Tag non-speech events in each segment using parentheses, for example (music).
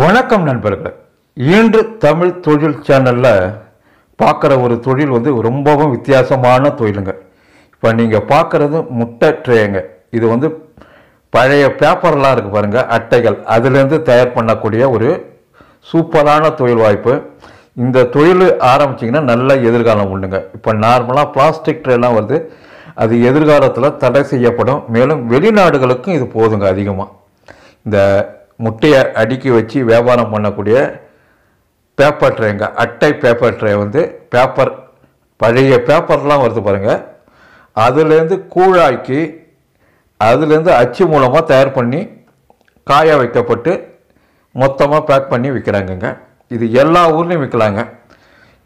வணக்கம் நண்பர்கள் இன்று தமிழ் தொழில் சேனலில் பார்க்குற ஒரு தொழில் வந்து ரொம்பவும் வித்தியாசமான தொழிலுங்க இப்போ நீங்கள் பார்க்குறது முட்டை ட்ரேங்க இது வந்து பழைய பேப்பர்லாம் இருக்குது பாருங்கள் அட்டைகள் அதுலேருந்து தயார் பண்ணக்கூடிய ஒரு சூப்பரான தொழில் வாய்ப்பு இந்த தொழில் ஆரம்பிச்சிங்கன்னா நல்ல எதிர்காலம் உண்டுங்க இப்போ நார்மலாக பிளாஸ்டிக் ட்ரேலாம் வருது அது எதிர்காலத்தில் தடை செய்யப்படும் மேலும் வெளிநாடுகளுக்கும் இது போதுங்க அதிகமாக இந்த முட்டையை அடுக்கி வச்சு வியாபாரம் பண்ணக்கூடிய பேப்பர் ட்ரேங்க அட்டை பேப்பர் ட்ரே வந்து பேப்பர் பழைய பேப்பர்லாம் வருது பாருங்கள் அதுலேருந்து கூழாக்கி அதுலேருந்து அச்சு மூலமாக தயார் பண்ணி காய வைக்கப்பட்டு மொத்தமாக பேக் பண்ணி விற்கிறாங்கங்க இது எல்லா ஊர்லேயும் விற்கலாங்க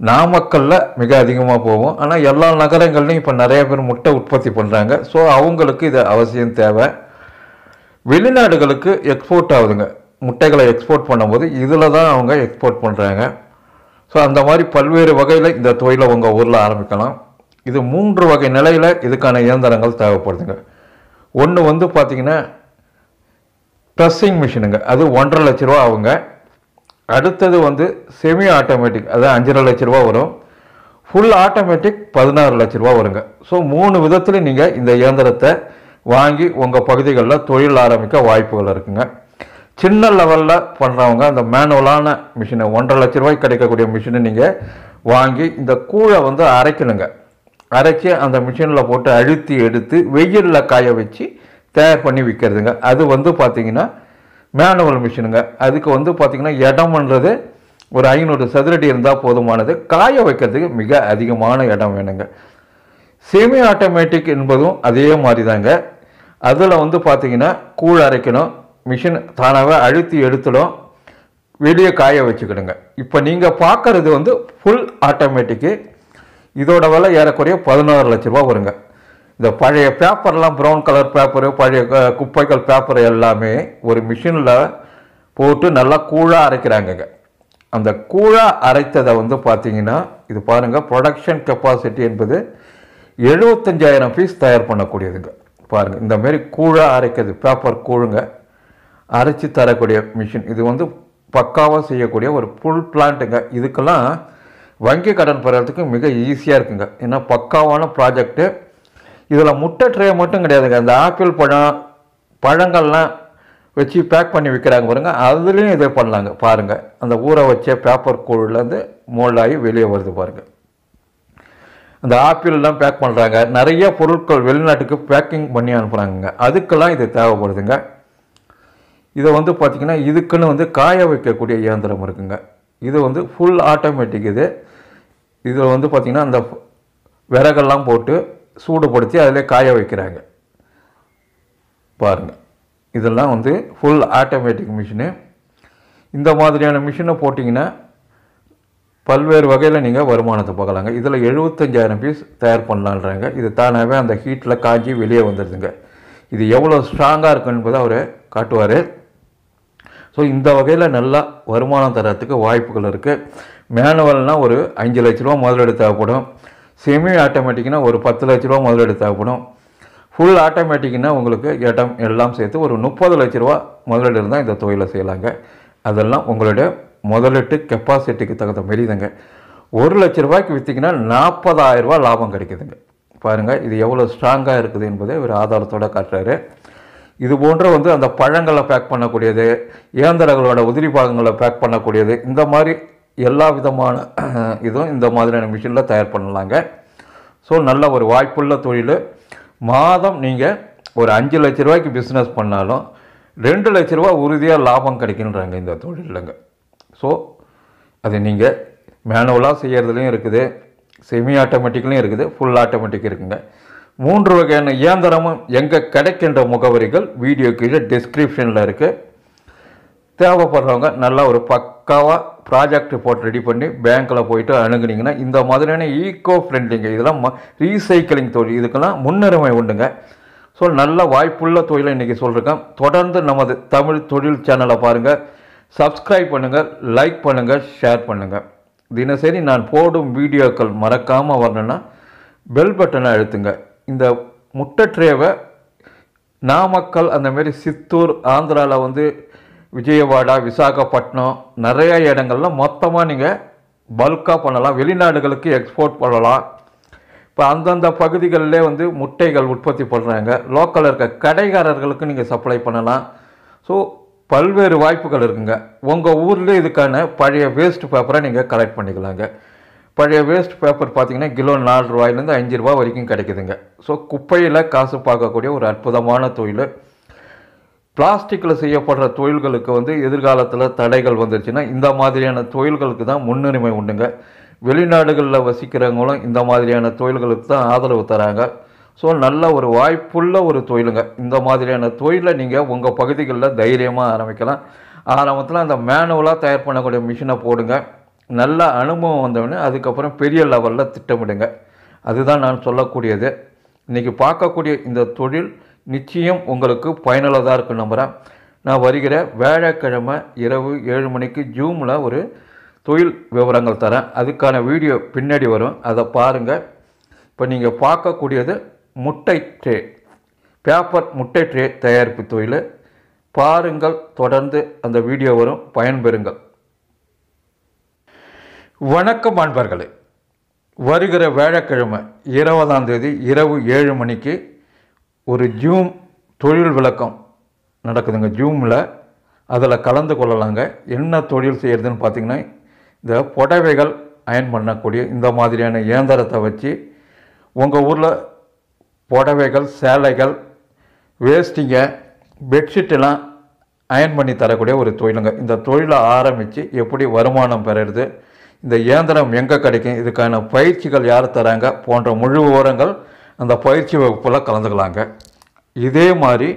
நாமக்கல்ல மிக அதிகமாக போகும் ஆனால் எல்லா நகரங்கள்லையும் இப்போ நிறைய பேர் முட்டை உற்பத்தி பண்ணுறாங்க ஸோ அவங்களுக்கு இது அவசியம் தேவை வெளிநாடுகளுக்கு எக்ஸ்போர்ட் ஆகுதுங்க முட்டைகளை எக்ஸ்போர்ட் பண்ணும்போது இதில் தான் அவங்க எக்ஸ்போர்ட் பண்ணுறாங்க ஸோ அந்த மாதிரி பல்வேறு வகையில் இந்த தொழிலை உங்கள் ஊரில் ஆரம்பிக்கலாம் இது மூன்று வகை நிலையில் இதுக்கான இயந்திரங்கள் தேவைப்படுதுங்க ஒன்று வந்து பார்த்திங்கன்னா ப்ரெஸ்ஸிங் மிஷினுங்க அது ஒன்றரை லட்ச ரூபா ஆகுங்க அடுத்தது வந்து செமி ஆட்டோமேட்டிக் அது அஞ்சரை லட்ச ரூபா வரும் ஃபுல் ஆட்டோமேட்டிக் பதினாறு லட்ச ரூபா வருங்க ஸோ மூணு விதத்தில் நீங்கள் இந்த இயந்திரத்தை வாங்கி உங்கள் பகுதிகளில் தொழில் ஆரம்பிக்க வாய்ப்புகள் இருக்குங்க சின்ன லெவலில் பண்ணுறவங்க அந்த மேனுவலான மிஷினை ஒன்றரை லட்ச ரூபாய்க்கு கிடைக்கக்கூடிய மிஷினை நீங்கள் வாங்கி இந்த கூழை வந்து அரைக்கணுங்க அரைச்சி அந்த மிஷினில் போட்டு அழுத்தி எடுத்து வெயிலில் காய வச்சு தயார் பண்ணி விற்கிறதுங்க அது வந்து பார்த்திங்கன்னா மேனுவல் மிஷினுங்க அதுக்கு வந்து பார்த்திங்கன்னா இடம்ன்றது ஒரு ஐநூறு சதுரடி இருந்தால் போதுமானது காய வைக்கிறதுக்கு மிக அதிகமான இடம் வேணுங்க செமி ஆட்டோமேட்டிக் என்பதும் அதே மாதிரி தாங்க அதில் வந்து பார்த்திங்கன்னா கூழ் அரைக்கணும் மிஷின் தானாகவே அழுத்தி எடுத்துடும் வெளியே காய வச்சுக்கிடுங்க இப்போ நீங்கள் பார்க்குறது வந்து ஃபுல் ஆட்டோமேட்டிக்கு இதோட விலை ஏறக்குறைய பதினோரு லட்ச ரூபா வருங்க இந்த பழைய பேப்பர்லாம் ப்ரௌன் கலர் பேப்பரு பழைய குப்பைகள் பேப்பர் எல்லாமே ஒரு மிஷினில் போட்டு நல்லா கூழாக அரைக்கிறாங்கங்க அந்த கூழாக அரைத்ததை வந்து பார்த்திங்கன்னா இது பாருங்கள் ப்ரொடக்ஷன் கெப்பாசிட்டி என்பது எழுபத்தஞ்சாயிரம் பீஸ் தயார் பண்ணக்கூடியதுங்க பாருங்கள் இந்த மாதிரி கூழாக அரைக்கிறது பேப்பர் கூழுங்க அரைச்சி தரக்கூடிய மிஷின் இது வந்து பக்காவாக செய்யக்கூடிய ஒரு ஃபுல் பிளான்ட்டுங்க இதுக்கெல்லாம் வங்கி கடன் பெறத்துக்கு மிக ஈஸியாக இருக்குங்க ஏன்னா பக்காவான ப்ராஜெக்ட்டு இதில் முட்டை ட்ரே மட்டும் கிடையாதுங்க இந்த ஆப்பிள் பழம் பழங்கள்லாம் வச்சு பேக் பண்ணி விற்கிறாங்க பாருங்க அதுலேயும் இதை பண்ணலாங்க பாருங்கள் அந்த ஊற வச்ச பேப்பர் கூழ்லேருந்து மோல்டாகி வெளியே வருது பாருங்கள் இந்த ஆப்பிள்லாம் பேக் பண்ணுறாங்க நிறைய பொருட்கள் வெளிநாட்டுக்கு பேக்கிங் பண்ணி அனுப்புகிறாங்க அதுக்கெல்லாம் இது தேவைப்படுதுங்க இதை வந்து பார்த்திங்கன்னா இதுக்குன்னு வந்து காய வைக்கக்கூடிய இயந்திரம் இருக்குங்க இது வந்து ஃபுல் ஆட்டோமேட்டிக் இது இதில் வந்து பார்த்திங்கன்னா அந்த விறகெல்லாம் போட்டு சூடுபடுத்தி அதில் காய வைக்கிறாங்க பாருங்கள் இதெல்லாம் வந்து ஃபுல் ஆட்டோமேட்டிக் மிஷினு இந்த மாதிரியான மிஷினை போட்டிங்கன்னா பல்வேறு வகையில் நீங்கள் வருமானத்தை பார்க்கலாங்க இதில் எழுபத்தஞ்சாயிரம் பீஸ் தயார் பண்ணலான்றாங்க இது தானாகவே அந்த ஹீட்டில் காஞ்சி வெளியே வந்துடுதுங்க இது எவ்வளோ ஸ்ட்ராங்காக இருக்குன்றதை அவர் காட்டுவார் ஸோ இந்த வகையில் நல்லா வருமானம் தரத்துக்கு வாய்ப்புகள் இருக்குது மேனுவல்னால் ஒரு அஞ்சு லட்ச ரூபா முதலீடு தேவைப்படும் செமி ஆட்டோமேட்டிக்னால் ஒரு பத்து லட்ச ரூபா முதலீடு தேவைப்படும் ஃபுல் ஆட்டோமேட்டிக்னால் உங்களுக்கு இடம் எல்லாம் சேர்த்து ஒரு முப்பது லட்ச ரூபா முதலீடு இருந்தால் இந்த தொழிலை செய்யலாங்க அதெல்லாம் உங்களுடைய முதலெட்டு கெப்பாசிட்டிக்கு தகுந்த மாரி ஒரு லட்ச ரூபாய்க்கு விற்றிங்கன்னா ரூபா லாபம் கிடைக்குதுங்க பாருங்கள் இது எவ்வளோ ஸ்ட்ராங்காக இருக்குது என்பதை ஒரு ஆதாரத்தோடு காட்டுறாரு இது போன்ற வந்து அந்த பழங்களை பேக் பண்ணக்கூடியது இயந்திரங்களோட உதிரி பாகங்களை பேக் பண்ணக்கூடியது இந்த மாதிரி எல்லா விதமான (clears throat) இதுவும் இந்த மாதிரியான மிஷினில் தயார் பண்ணலாங்க ஸோ நல்ல ஒரு வாய்ப்புள்ள தொழில் மாதம் நீங்கள் ஒரு அஞ்சு லட்ச ரூபாய்க்கு பிஸ்னஸ் பண்ணாலும் ரெண்டு லட்ச ரூபா உறுதியாக லாபம் கிடைக்கின்றாங்க இந்த தொழிலுங்க ஸோ அது நீங்கள் மேனுவலாக செய்கிறதுலையும் இருக்குது செமி ஆட்டோமேட்டிக்லையும் இருக்குது ஃபுல் ஆட்டோமேட்டிக் இருக்குங்க மூன்று வகையான இயந்திரமும் எங்கே கிடைக்கின்ற முகவரிகள் வீடியோ கீழே டிஸ்கிரிப்ஷனில் இருக்குது தேவைப்படுறவங்க நல்லா ஒரு பக்காவாக ப்ராஜெக்ட் ரிப்போர்ட் ரெடி பண்ணி பேங்க்கில் போயிட்டு அணுகுனிங்கன்னா இந்த மாதிரியான ஈக்கோ ஃப்ரெண்ட்லிங்க இதெல்லாம் ரீசைக்கிளிங் தொழில் இதுக்கெல்லாம் முன்னுரிமை உண்டுங்க ஸோ நல்ல வாய்ப்புள்ள தொழிலை இன்றைக்கி சொல்கிறேன் தொடர்ந்து நமது தமிழ் தொழில் சேனலை பாருங்கள் சப்ஸ்கிரைப் பண்ணுங்கள் லைக் பண்ணுங்கள் ஷேர் பண்ணுங்கள் தினசரி நான் போடும் வீடியோக்கள் மறக்காமல் வரணுன்னா பெல் பட்டனை அழுத்துங்க இந்த முட்டை ட்ரேவை நாமக்கல் அந்தமாரி சித்தூர் ஆந்திராவில் வந்து விஜயவாடா விசாகப்பட்டினம் நிறையா இடங்கள்லாம் மொத்தமாக நீங்கள் பல்காக பண்ணலாம் வெளிநாடுகளுக்கு எக்ஸ்போர்ட் பண்ணலாம் இப்போ அந்தந்த பகுதிகளிலே வந்து முட்டைகள் உற்பத்தி பண்ணுறாங்க லோக்கலில் இருக்க கடைகாரர்களுக்கு நீங்கள் சப்ளை பண்ணலாம் ஸோ பல்வேறு வாய்ப்புகள் இருக்குங்க உங்கள் ஊரில் இதுக்கான பழைய வேஸ்ட் பேப்பரை நீங்கள் கலெக்ட் பண்ணிக்கலாங்க பழைய வேஸ்ட் பேப்பர் பார்த்திங்கன்னா கிலோ நாலு ரூபாயிலேருந்து அஞ்சு ரூபா வரைக்கும் கிடைக்குதுங்க ஸோ குப்பையில் காசு பார்க்கக்கூடிய ஒரு அற்புதமான தொழில் பிளாஸ்டிக்கில் செய்யப்படுற தொழில்களுக்கு வந்து எதிர்காலத்தில் தடைகள் வந்துருச்சுன்னா இந்த மாதிரியான தொழில்களுக்கு தான் முன்னுரிமை உண்டுங்க வெளிநாடுகளில் வசிக்கிறவங்களும் இந்த மாதிரியான தொழில்களுக்கு தான் ஆதரவு தராங்க ஸோ நல்ல ஒரு வாய்ப்புள்ள ஒரு தொழிலுங்க இந்த மாதிரியான தொழிலை நீங்கள் உங்கள் பகுதிகளில் தைரியமாக ஆரம்பிக்கலாம் ஆரம்பத்தில் அந்த மேனுவலாக தயார் பண்ணக்கூடிய மிஷினை போடுங்க நல்ல அனுபவம் வந்தவொடனே அதுக்கப்புறம் பெரிய லெவலில் திட்டமிடுங்க அதுதான் நான் சொல்லக்கூடியது இன்றைக்கி பார்க்கக்கூடிய இந்த தொழில் நிச்சயம் உங்களுக்கு பயனுள்ளதாக இருக்கும் நம்புகிறேன் நான் வருகிற வியாழக்கிழமை இரவு ஏழு மணிக்கு ஜூமில் ஒரு தொழில் விவரங்கள் தரேன் அதுக்கான வீடியோ பின்னாடி வரும் அதை பாருங்கள் இப்போ நீங்கள் பார்க்கக்கூடியது முட்டை ட்ரே பேப்பர் முட்டை ட்ரே தயாரிப்பு தொழில் பாருங்கள் தொடர்ந்து அந்த வீடியோ வரும் பயன்பெறுங்கள் வணக்கம் அன்பர்களே வருகிற வியாழக்கிழமை இருபதாம் தேதி இரவு ஏழு மணிக்கு ஒரு ஜூம் தொழில் விளக்கம் நடக்குதுங்க ஜூமில் அதில் கலந்து கொள்ளலாங்க என்ன தொழில் செய்கிறதுன்னு பார்த்திங்கன்னா இந்த புடவைகள் அயன் பண்ணக்கூடிய இந்த மாதிரியான இயந்திரத்தை வச்சு உங்கள் ஊரில் புடவைகள் சேலைகள் வேஸ்டிங்க பெட்ஷீட்டெல்லாம் அயன் பண்ணி தரக்கூடிய ஒரு தொழிலுங்க இந்த தொழிலை ஆரம்பித்து எப்படி வருமானம் பெறுறது இந்த இயந்திரம் எங்கே கிடைக்கும் இதுக்கான பயிற்சிகள் யார் தராங்க போன்ற முழு விவரங்கள் அந்த பயிற்சி வகுப்பில் கலந்துக்கலாங்க இதே மாதிரி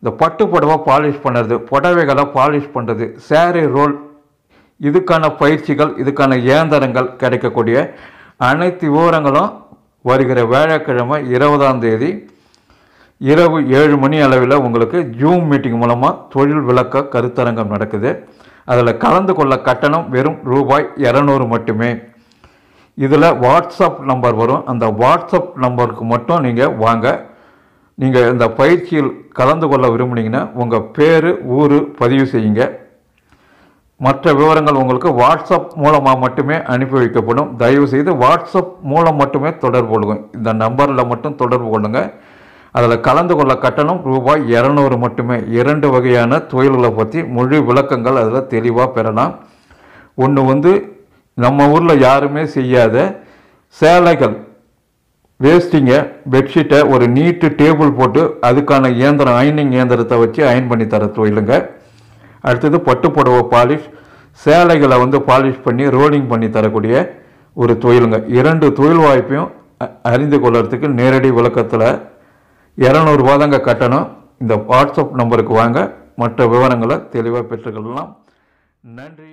இந்த பட்டு புடவை பாலிஷ் பண்ணுறது புடவைகளை பாலிஷ் பண்ணுறது சேரீ ரோல் இதுக்கான பயிற்சிகள் இதுக்கான இயந்திரங்கள் கிடைக்கக்கூடிய அனைத்து விவரங்களும் வருகிற வியாழக்கிழமை இருபதாம் தேதி இரவு ஏழு மணி அளவில் உங்களுக்கு ஜூம் மீட்டிங் மூலமாக தொழில் விளக்க கருத்தரங்கம் நடக்குது அதில் கலந்து கொள்ள கட்டணம் வெறும் ரூபாய் இரநூறு மட்டுமே இதில் வாட்ஸ்அப் நம்பர் வரும் அந்த வாட்ஸ்அப் நம்பருக்கு மட்டும் நீங்கள் வாங்க நீங்கள் இந்த பயிற்சியில் கலந்து கொள்ள விரும்புனீங்கன்னா உங்கள் பேர் ஊர் பதிவு செய்யுங்க மற்ற விவரங்கள் உங்களுக்கு வாட்ஸ்அப் மூலமாக மட்டுமே அனுப்பி வைக்கப்படும் தயவுசெய்து வாட்ஸ்அப் மூலம் மட்டுமே தொடர்பு கொள்ளுங்கள் இந்த நம்பரில் மட்டும் தொடர்பு கொள்ளுங்கள் அதில் கலந்து கொள்ள கட்டணம் ரூபாய் இரநூறு மட்டுமே இரண்டு வகையான தொழில்களை பற்றி முழு விளக்கங்கள் அதில் தெளிவாக பெறலாம் ஒன்று வந்து நம்ம ஊரில் யாருமே செய்யாத சேலைகள் வேஸ்டிங்கை பெட்ஷீட்டை ஒரு நீட்டு டேபிள் போட்டு அதுக்கான இயந்திரம் அயனிங் இயந்திரத்தை வச்சு அயன் பண்ணி தர தொழிலுங்க அடுத்தது பட்டு புடவை பாலிஷ் சேலைகளை வந்து பாலிஷ் பண்ணி ரோலிங் பண்ணி தரக்கூடிய ஒரு தொழிலுங்க இரண்டு தொழில் வாய்ப்பையும் அறிந்து கொள்ளறதுக்கு நேரடி விளக்கத்தில் இரநூறுபா தாங்க கட்டணம் இந்த வாட்ஸ்அப் நம்பருக்கு வாங்க மற்ற விவரங்களை தெளிவாக பெற்றுக்கொள்ளலாம் நன்றி